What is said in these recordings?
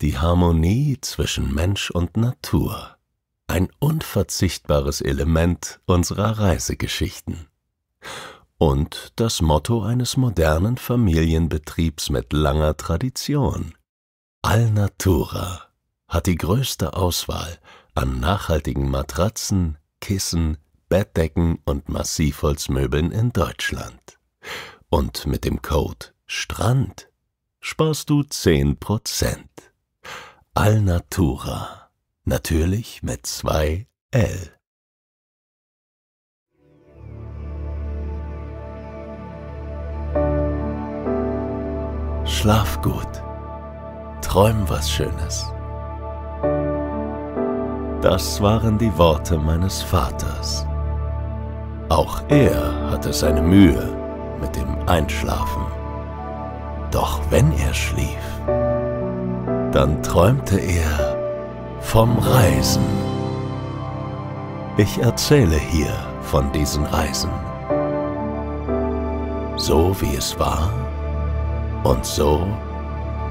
Die Harmonie zwischen Mensch und Natur. Ein unverzichtbares Element unserer Reisegeschichten. Und das Motto eines modernen Familienbetriebs mit langer Tradition. Natura hat die größte Auswahl an nachhaltigen Matratzen, Kissen, Bettdecken und Massivholzmöbeln in Deutschland. Und mit dem Code STRAND sparst du 10%. Alnatura. Natürlich mit zwei L. Schlaf gut. Träum was Schönes. Das waren die Worte meines Vaters. Auch er hatte seine Mühe mit dem Einschlafen. Doch wenn er schlief, dann träumte er vom Reisen. Ich erzähle hier von diesen Reisen. So wie es war und so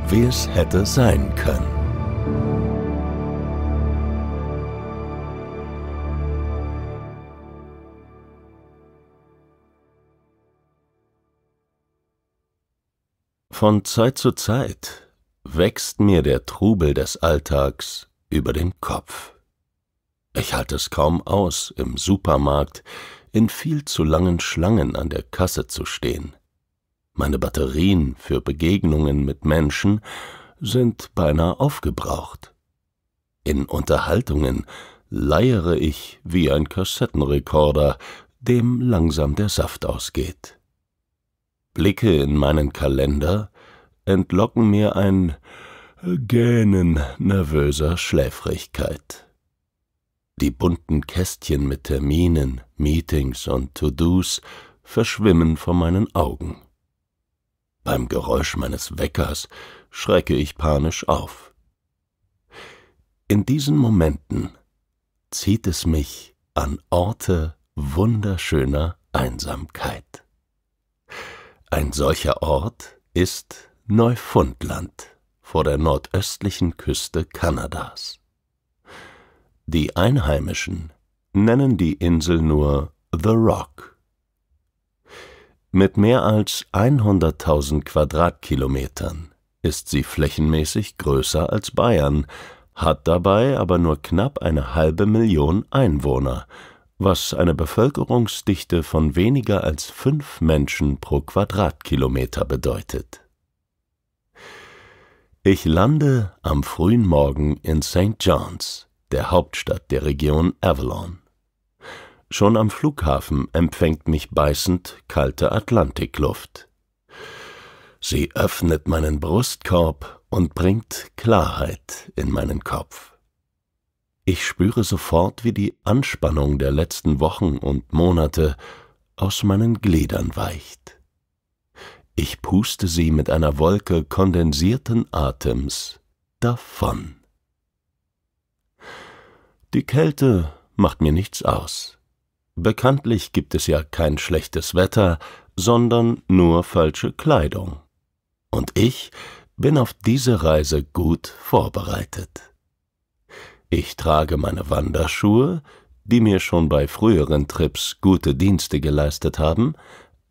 wie es hätte sein können. Von Zeit zu Zeit wächst mir der Trubel des Alltags über den Kopf. Ich halte es kaum aus, im Supermarkt in viel zu langen Schlangen an der Kasse zu stehen. Meine Batterien für Begegnungen mit Menschen sind beinahe aufgebraucht. In Unterhaltungen leiere ich wie ein Kassettenrekorder, dem langsam der Saft ausgeht. Blicke in meinen Kalender, entlocken mir ein äh, Gähnen nervöser Schläfrigkeit. Die bunten Kästchen mit Terminen, Meetings und To-Dos verschwimmen vor meinen Augen. Beim Geräusch meines Weckers schrecke ich panisch auf. In diesen Momenten zieht es mich an Orte wunderschöner Einsamkeit. Ein solcher Ort ist Neufundland vor der nordöstlichen Küste Kanadas. Die Einheimischen nennen die Insel nur The Rock. Mit mehr als 100.000 Quadratkilometern ist sie flächenmäßig größer als Bayern, hat dabei aber nur knapp eine halbe Million Einwohner, was eine Bevölkerungsdichte von weniger als fünf Menschen pro Quadratkilometer bedeutet. Ich lande am frühen Morgen in St. John's, der Hauptstadt der Region Avalon. Schon am Flughafen empfängt mich beißend kalte Atlantikluft. Sie öffnet meinen Brustkorb und bringt Klarheit in meinen Kopf. Ich spüre sofort, wie die Anspannung der letzten Wochen und Monate aus meinen Gliedern weicht ich puste sie mit einer Wolke kondensierten Atems davon. Die Kälte macht mir nichts aus. Bekanntlich gibt es ja kein schlechtes Wetter, sondern nur falsche Kleidung. Und ich bin auf diese Reise gut vorbereitet. Ich trage meine Wanderschuhe, die mir schon bei früheren Trips gute Dienste geleistet haben,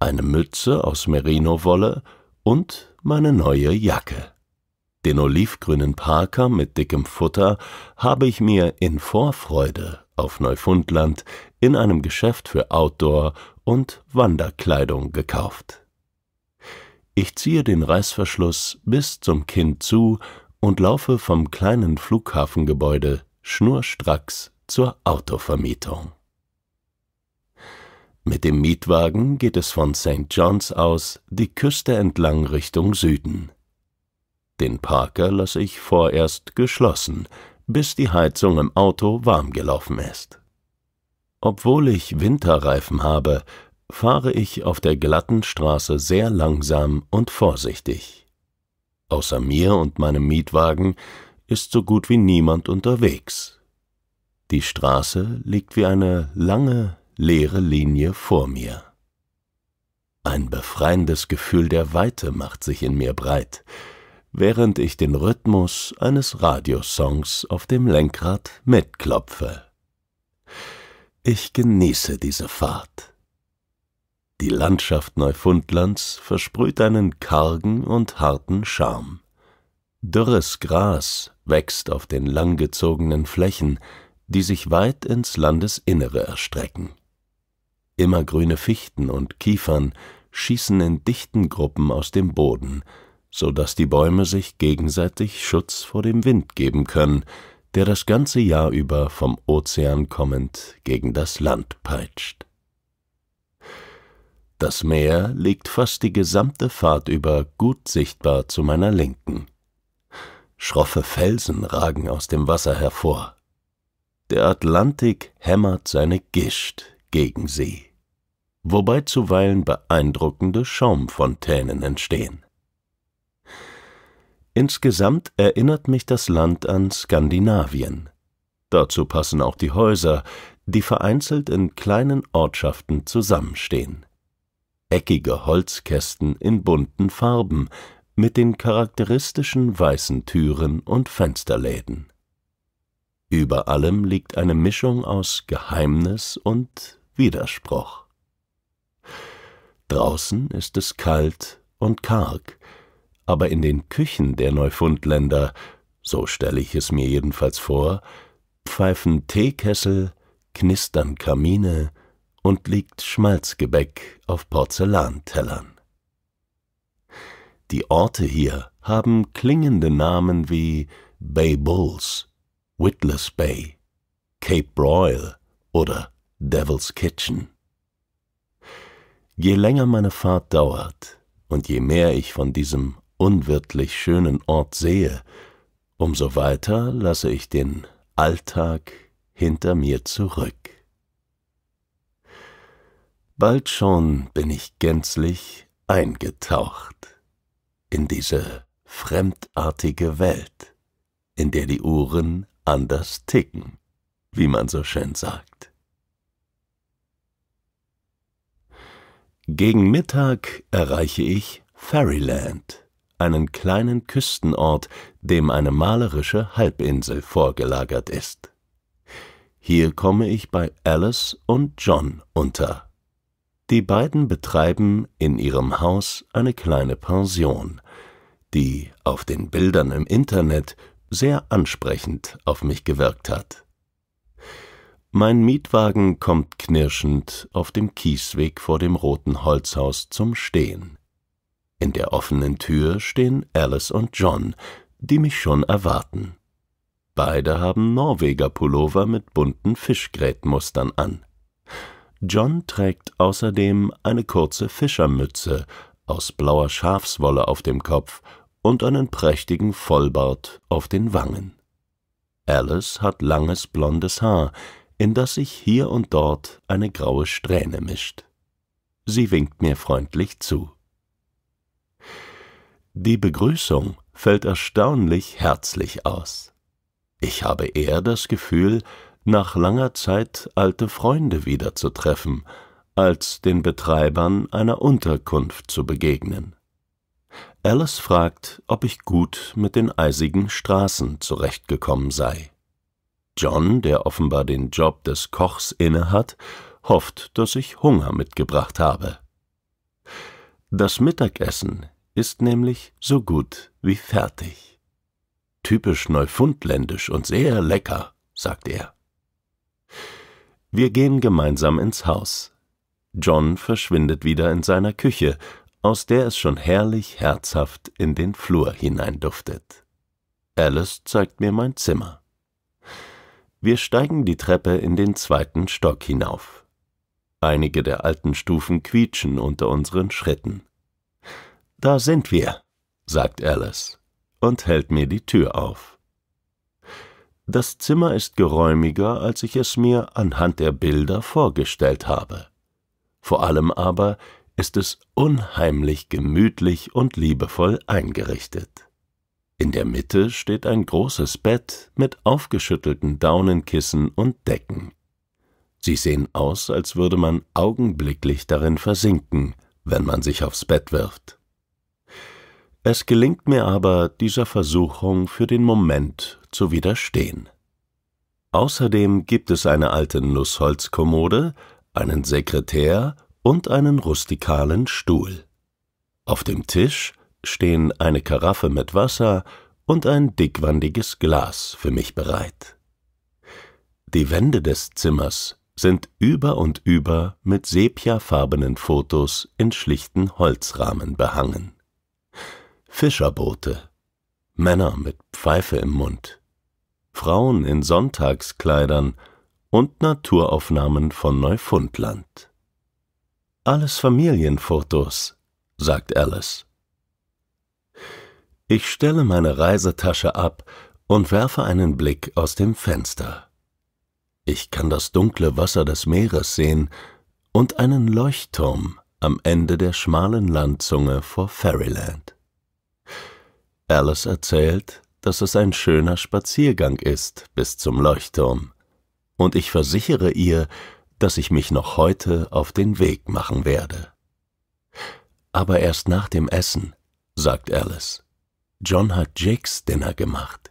eine Mütze aus Merinowolle und meine neue Jacke. Den olivgrünen Parker mit dickem Futter habe ich mir in Vorfreude auf Neufundland in einem Geschäft für Outdoor- und Wanderkleidung gekauft. Ich ziehe den Reißverschluss bis zum Kind zu und laufe vom kleinen Flughafengebäude schnurstracks zur Autovermietung. Mit dem Mietwagen geht es von St. John's aus die Küste entlang Richtung Süden. Den Parker lasse ich vorerst geschlossen, bis die Heizung im Auto warm gelaufen ist. Obwohl ich Winterreifen habe, fahre ich auf der glatten Straße sehr langsam und vorsichtig. Außer mir und meinem Mietwagen ist so gut wie niemand unterwegs. Die Straße liegt wie eine lange, leere Linie vor mir. Ein befreiendes Gefühl der Weite macht sich in mir breit, während ich den Rhythmus eines Radiosongs auf dem Lenkrad mitklopfe. Ich genieße diese Fahrt. Die Landschaft Neufundlands versprüht einen kargen und harten Charme. Dürres Gras wächst auf den langgezogenen Flächen, die sich weit ins Landesinnere erstrecken. Immergrüne Fichten und Kiefern schießen in dichten Gruppen aus dem Boden, so dass die Bäume sich gegenseitig Schutz vor dem Wind geben können, der das ganze Jahr über vom Ozean kommend gegen das Land peitscht. Das Meer liegt fast die gesamte Fahrt über gut sichtbar zu meiner Linken. Schroffe Felsen ragen aus dem Wasser hervor. Der Atlantik hämmert seine Gischt gegen sie wobei zuweilen beeindruckende Schaumfontänen entstehen. Insgesamt erinnert mich das Land an Skandinavien. Dazu passen auch die Häuser, die vereinzelt in kleinen Ortschaften zusammenstehen. Eckige Holzkästen in bunten Farben mit den charakteristischen weißen Türen und Fensterläden. Über allem liegt eine Mischung aus Geheimnis und Widerspruch. Draußen ist es kalt und karg, aber in den Küchen der Neufundländer, so stelle ich es mir jedenfalls vor, pfeifen Teekessel, knistern Kamine und liegt Schmalzgebäck auf Porzellantellern. Die Orte hier haben klingende Namen wie Bay Bulls, Witless Bay, Cape Royal oder Devil's Kitchen. Je länger meine Fahrt dauert und je mehr ich von diesem unwirtlich schönen Ort sehe, umso weiter lasse ich den Alltag hinter mir zurück. Bald schon bin ich gänzlich eingetaucht in diese fremdartige Welt, in der die Uhren anders ticken, wie man so schön sagt. Gegen Mittag erreiche ich Fairyland, einen kleinen Küstenort, dem eine malerische Halbinsel vorgelagert ist. Hier komme ich bei Alice und John unter. Die beiden betreiben in ihrem Haus eine kleine Pension, die auf den Bildern im Internet sehr ansprechend auf mich gewirkt hat. Mein Mietwagen kommt knirschend auf dem Kiesweg vor dem roten Holzhaus zum Stehen. In der offenen Tür stehen Alice und John, die mich schon erwarten. Beide haben Norweger Pullover mit bunten Fischgrätmustern an. John trägt außerdem eine kurze Fischermütze aus blauer Schafswolle auf dem Kopf und einen prächtigen Vollbart auf den Wangen. Alice hat langes blondes Haar, in das sich hier und dort eine graue Strähne mischt. Sie winkt mir freundlich zu. Die Begrüßung fällt erstaunlich herzlich aus. Ich habe eher das Gefühl, nach langer Zeit alte Freunde wiederzutreffen, als den Betreibern einer Unterkunft zu begegnen. Alice fragt, ob ich gut mit den eisigen Straßen zurechtgekommen sei. John, der offenbar den Job des Kochs innehat, hofft, dass ich Hunger mitgebracht habe. Das Mittagessen ist nämlich so gut wie fertig. Typisch neufundländisch und sehr lecker, sagt er. Wir gehen gemeinsam ins Haus. John verschwindet wieder in seiner Küche, aus der es schon herrlich herzhaft in den Flur hineinduftet. Alice zeigt mir mein Zimmer. Wir steigen die Treppe in den zweiten Stock hinauf. Einige der alten Stufen quietschen unter unseren Schritten. Da sind wir, sagt Alice und hält mir die Tür auf. Das Zimmer ist geräumiger, als ich es mir anhand der Bilder vorgestellt habe. Vor allem aber ist es unheimlich gemütlich und liebevoll eingerichtet. In der Mitte steht ein großes Bett mit aufgeschüttelten Daunenkissen und Decken. Sie sehen aus, als würde man augenblicklich darin versinken, wenn man sich aufs Bett wirft. Es gelingt mir aber, dieser Versuchung für den Moment zu widerstehen. Außerdem gibt es eine alte Nussholzkommode, einen Sekretär und einen rustikalen Stuhl. Auf dem Tisch stehen eine Karaffe mit Wasser und ein dickwandiges Glas für mich bereit. Die Wände des Zimmers sind über und über mit sepiafarbenen Fotos in schlichten Holzrahmen behangen. Fischerboote, Männer mit Pfeife im Mund, Frauen in Sonntagskleidern und Naturaufnahmen von Neufundland. Alles Familienfotos, sagt Alice. Ich stelle meine Reisetasche ab und werfe einen Blick aus dem Fenster. Ich kann das dunkle Wasser des Meeres sehen und einen Leuchtturm am Ende der schmalen Landzunge vor Fairyland. Alice erzählt, dass es ein schöner Spaziergang ist bis zum Leuchtturm, und ich versichere ihr, dass ich mich noch heute auf den Weg machen werde. Aber erst nach dem Essen, sagt Alice. John hat Jakes Dinner gemacht.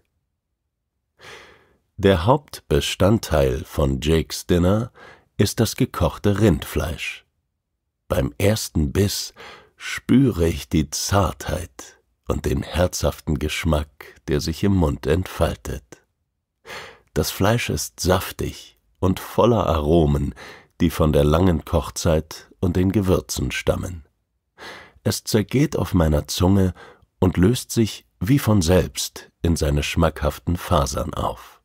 Der Hauptbestandteil von Jakes Dinner ist das gekochte Rindfleisch. Beim ersten Biss spüre ich die Zartheit und den herzhaften Geschmack, der sich im Mund entfaltet. Das Fleisch ist saftig und voller Aromen, die von der langen Kochzeit und den Gewürzen stammen. Es zergeht auf meiner Zunge und löst sich wie von selbst in seine schmackhaften Fasern auf.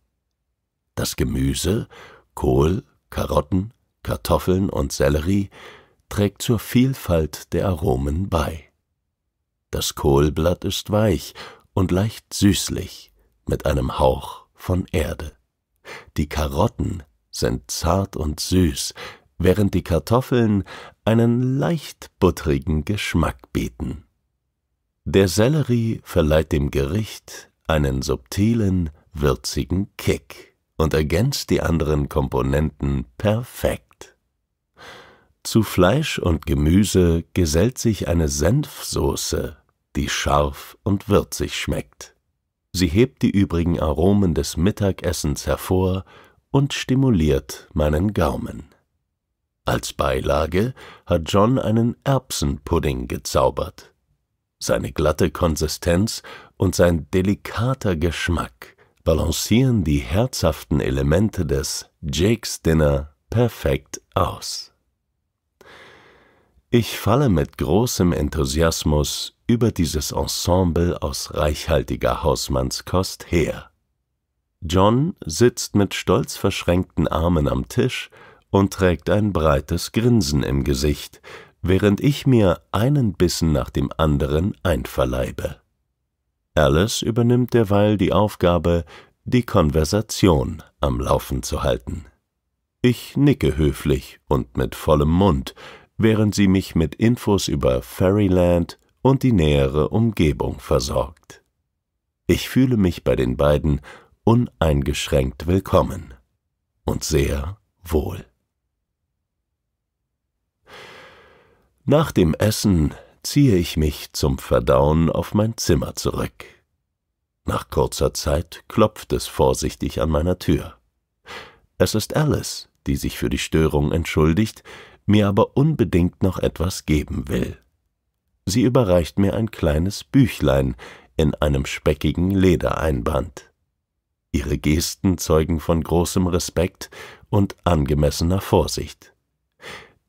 Das Gemüse, Kohl, Karotten, Kartoffeln und Sellerie trägt zur Vielfalt der Aromen bei. Das Kohlblatt ist weich und leicht süßlich, mit einem Hauch von Erde. Die Karotten sind zart und süß, während die Kartoffeln einen leicht buttrigen Geschmack bieten. Der Sellerie verleiht dem Gericht einen subtilen, würzigen Kick und ergänzt die anderen Komponenten perfekt. Zu Fleisch und Gemüse gesellt sich eine Senfsoße, die scharf und würzig schmeckt. Sie hebt die übrigen Aromen des Mittagessens hervor und stimuliert meinen Gaumen. Als Beilage hat John einen Erbsenpudding gezaubert seine glatte Konsistenz und sein delikater Geschmack balancieren die herzhaften Elemente des Jake's Dinner perfekt aus. Ich falle mit großem Enthusiasmus über dieses Ensemble aus reichhaltiger Hausmannskost her. John sitzt mit stolz verschränkten Armen am Tisch und trägt ein breites Grinsen im Gesicht, während ich mir einen Bissen nach dem anderen einverleibe. Alice übernimmt derweil die Aufgabe, die Konversation am Laufen zu halten. Ich nicke höflich und mit vollem Mund, während sie mich mit Infos über Fairyland und die nähere Umgebung versorgt. Ich fühle mich bei den beiden uneingeschränkt willkommen und sehr wohl. Nach dem Essen ziehe ich mich zum Verdauen auf mein Zimmer zurück. Nach kurzer Zeit klopft es vorsichtig an meiner Tür. Es ist Alice, die sich für die Störung entschuldigt, mir aber unbedingt noch etwas geben will. Sie überreicht mir ein kleines Büchlein in einem speckigen Ledereinband. Ihre Gesten zeugen von großem Respekt und angemessener Vorsicht.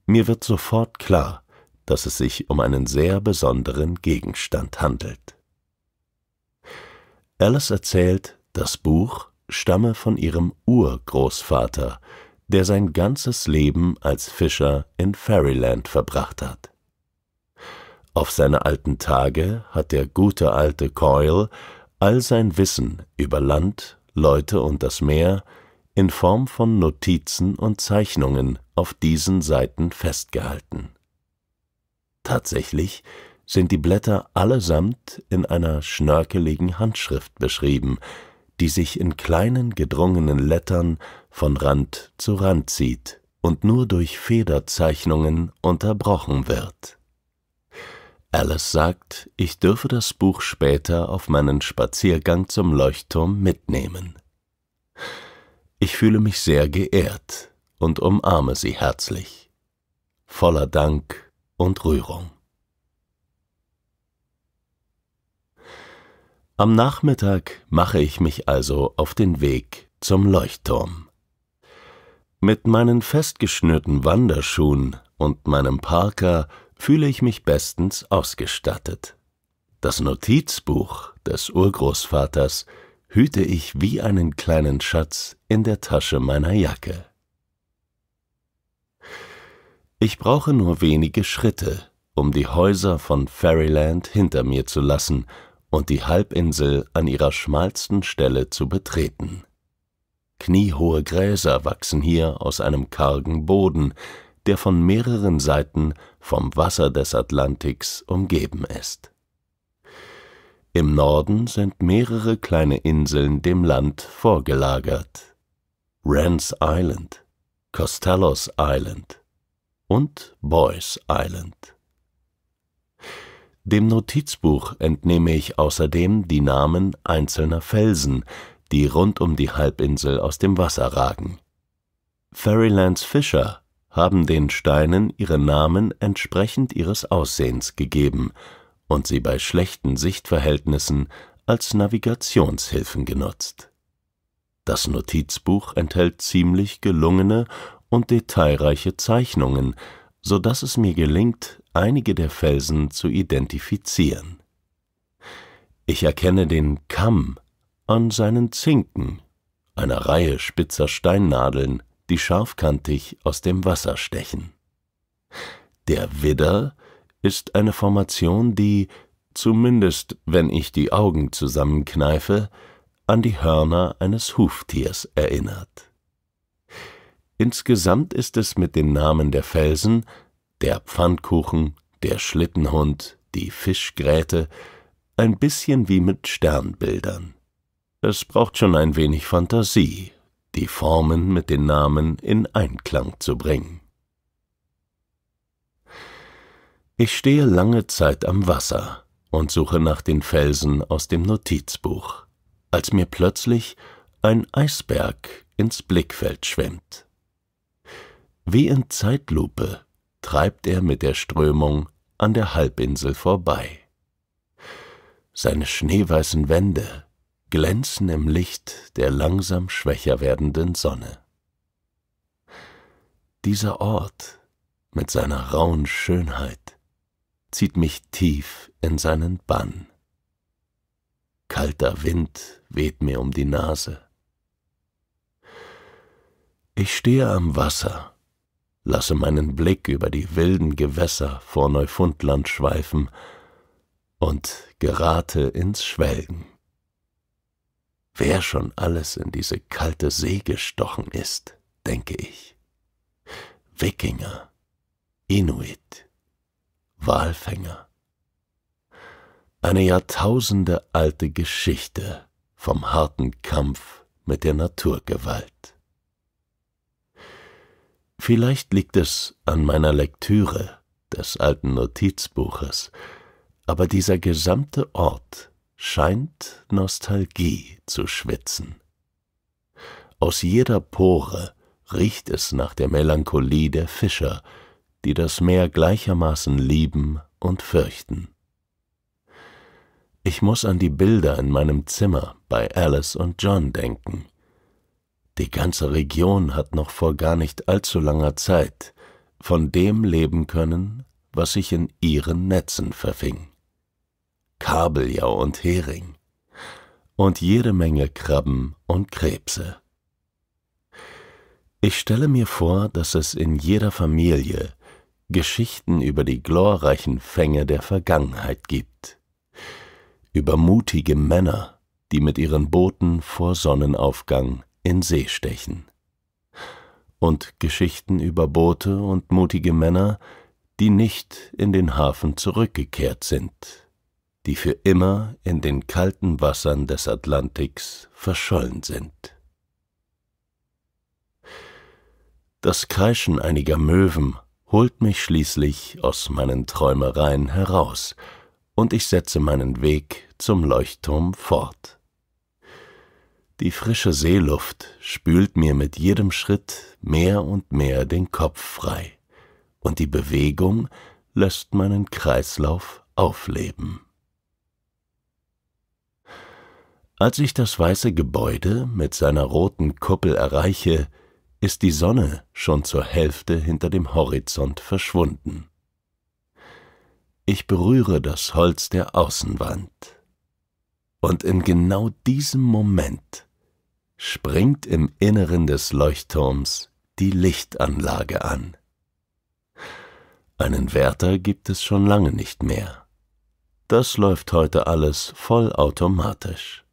Mir wird sofort klar, dass es sich um einen sehr besonderen Gegenstand handelt. Alice erzählt, das Buch stamme von ihrem Urgroßvater, der sein ganzes Leben als Fischer in Fairyland verbracht hat. Auf seine alten Tage hat der gute alte Coyle all sein Wissen über Land, Leute und das Meer in Form von Notizen und Zeichnungen auf diesen Seiten festgehalten. Tatsächlich sind die Blätter allesamt in einer schnörkeligen Handschrift beschrieben, die sich in kleinen gedrungenen Lettern von Rand zu Rand zieht und nur durch Federzeichnungen unterbrochen wird. Alice sagt, ich dürfe das Buch später auf meinen Spaziergang zum Leuchtturm mitnehmen. Ich fühle mich sehr geehrt und umarme sie herzlich. Voller Dank und Rührung. Am Nachmittag mache ich mich also auf den Weg zum Leuchtturm. Mit meinen festgeschnürten Wanderschuhen und meinem Parker fühle ich mich bestens ausgestattet. Das Notizbuch des Urgroßvaters hüte ich wie einen kleinen Schatz in der Tasche meiner Jacke. Ich brauche nur wenige Schritte, um die Häuser von Fairyland hinter mir zu lassen und die Halbinsel an ihrer schmalsten Stelle zu betreten. Kniehohe Gräser wachsen hier aus einem kargen Boden, der von mehreren Seiten vom Wasser des Atlantiks umgeben ist. Im Norden sind mehrere kleine Inseln dem Land vorgelagert. Rans Island, Costellos Island, und Boys Island. Dem Notizbuch entnehme ich außerdem die Namen einzelner Felsen, die rund um die Halbinsel aus dem Wasser ragen. Fairylands Fischer haben den Steinen ihre Namen entsprechend ihres Aussehens gegeben und sie bei schlechten Sichtverhältnissen als Navigationshilfen genutzt. Das Notizbuch enthält ziemlich gelungene und detailreiche Zeichnungen, so dass es mir gelingt, einige der Felsen zu identifizieren. Ich erkenne den Kamm an seinen Zinken, einer Reihe spitzer Steinnadeln, die scharfkantig aus dem Wasser stechen. Der Widder ist eine Formation, die, zumindest wenn ich die Augen zusammenkneife, an die Hörner eines Huftiers erinnert. Insgesamt ist es mit den Namen der Felsen, der Pfannkuchen, der Schlittenhund, die Fischgräte ein bisschen wie mit Sternbildern. Es braucht schon ein wenig Fantasie, die Formen mit den Namen in Einklang zu bringen. Ich stehe lange Zeit am Wasser und suche nach den Felsen aus dem Notizbuch, als mir plötzlich ein Eisberg ins Blickfeld schwimmt. Wie in Zeitlupe treibt er mit der Strömung an der Halbinsel vorbei. Seine schneeweißen Wände glänzen im Licht der langsam schwächer werdenden Sonne. Dieser Ort mit seiner rauen Schönheit zieht mich tief in seinen Bann. Kalter Wind weht mir um die Nase. Ich stehe am Wasser lasse meinen Blick über die wilden Gewässer vor Neufundland schweifen und gerate ins Schwelgen. Wer schon alles in diese kalte See gestochen ist, denke ich. Wikinger, Inuit, Walfänger. Eine Jahrtausende alte Geschichte vom harten Kampf mit der Naturgewalt. Vielleicht liegt es an meiner Lektüre des alten Notizbuches, aber dieser gesamte Ort scheint Nostalgie zu schwitzen. Aus jeder Pore riecht es nach der Melancholie der Fischer, die das Meer gleichermaßen lieben und fürchten. Ich muss an die Bilder in meinem Zimmer bei Alice und John denken. Die ganze Region hat noch vor gar nicht allzu langer Zeit von dem leben können, was sich in ihren Netzen verfing. Kabeljau und Hering und jede Menge Krabben und Krebse. Ich stelle mir vor, dass es in jeder Familie Geschichten über die glorreichen Fänge der Vergangenheit gibt, über mutige Männer, die mit ihren Booten vor Sonnenaufgang in See stechen. Und Geschichten über Boote und mutige Männer, die nicht in den Hafen zurückgekehrt sind, die für immer in den kalten Wassern des Atlantiks verschollen sind. Das Kreischen einiger Möwen holt mich schließlich aus meinen Träumereien heraus, und ich setze meinen Weg zum Leuchtturm fort. Die frische Seeluft spült mir mit jedem Schritt mehr und mehr den Kopf frei, und die Bewegung lässt meinen Kreislauf aufleben. Als ich das weiße Gebäude mit seiner roten Kuppel erreiche, ist die Sonne schon zur Hälfte hinter dem Horizont verschwunden. Ich berühre das Holz der Außenwand. Und in genau diesem Moment springt im Inneren des Leuchtturms die Lichtanlage an. Einen Wärter gibt es schon lange nicht mehr. Das läuft heute alles vollautomatisch.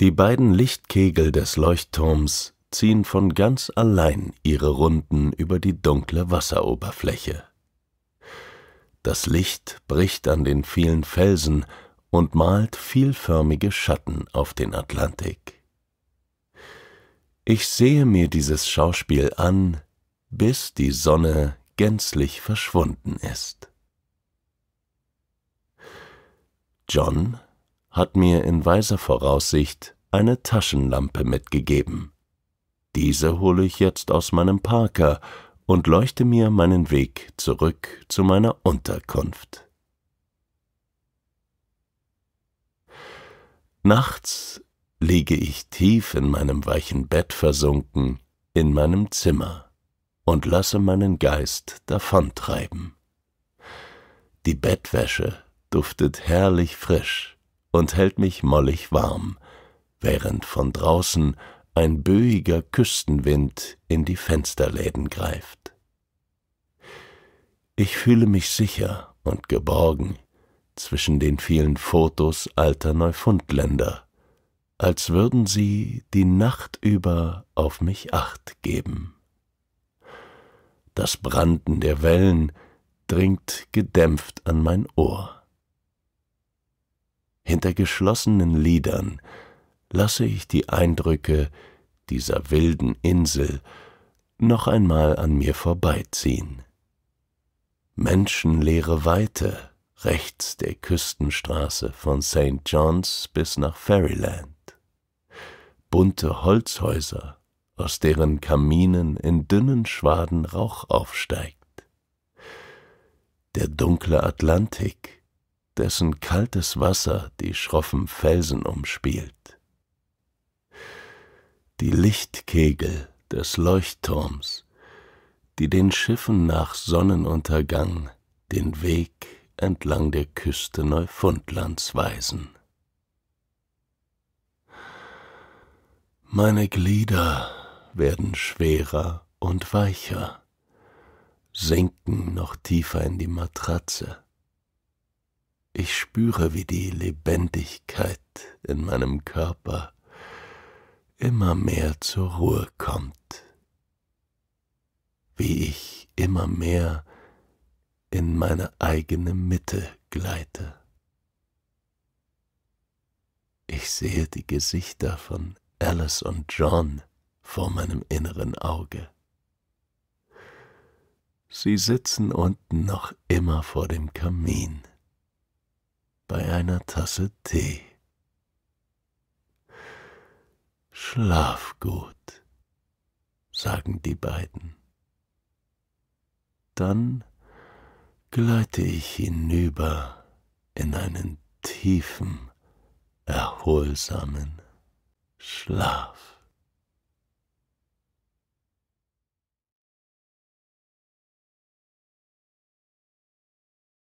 Die beiden Lichtkegel des Leuchtturms ziehen von ganz allein ihre Runden über die dunkle Wasseroberfläche. Das Licht bricht an den vielen Felsen, und malt vielförmige Schatten auf den Atlantik. Ich sehe mir dieses Schauspiel an, bis die Sonne gänzlich verschwunden ist. John hat mir in weiser Voraussicht eine Taschenlampe mitgegeben. Diese hole ich jetzt aus meinem Parker und leuchte mir meinen Weg zurück zu meiner Unterkunft. Nachts liege ich tief in meinem weichen Bett versunken, in meinem Zimmer und lasse meinen Geist davontreiben. Die Bettwäsche duftet herrlich frisch und hält mich mollig warm, während von draußen ein böiger Küstenwind in die Fensterläden greift. Ich fühle mich sicher und geborgen zwischen den vielen Fotos alter Neufundländer, als würden sie die Nacht über auf mich acht geben. Das Branden der Wellen dringt gedämpft an mein Ohr. Hinter geschlossenen Lidern lasse ich die Eindrücke dieser wilden Insel noch einmal an mir vorbeiziehen. Menschenleere Weite, rechts der Küstenstraße von St. John's bis nach Fairyland. Bunte Holzhäuser, aus deren Kaminen in dünnen Schwaden Rauch aufsteigt. Der dunkle Atlantik, dessen kaltes Wasser die schroffen Felsen umspielt. Die Lichtkegel des Leuchtturms, die den Schiffen nach Sonnenuntergang den Weg entlang der Küste Neufundlands weisen. Meine Glieder werden schwerer und weicher, sinken noch tiefer in die Matratze. Ich spüre, wie die Lebendigkeit in meinem Körper immer mehr zur Ruhe kommt, wie ich immer mehr in meine eigene Mitte gleite. Ich sehe die Gesichter von Alice und John vor meinem inneren Auge. Sie sitzen unten noch immer vor dem Kamin bei einer Tasse Tee. Schlaf gut, sagen die beiden. Dann gleite ich hinüber in einen tiefen, erholsamen Schlaf.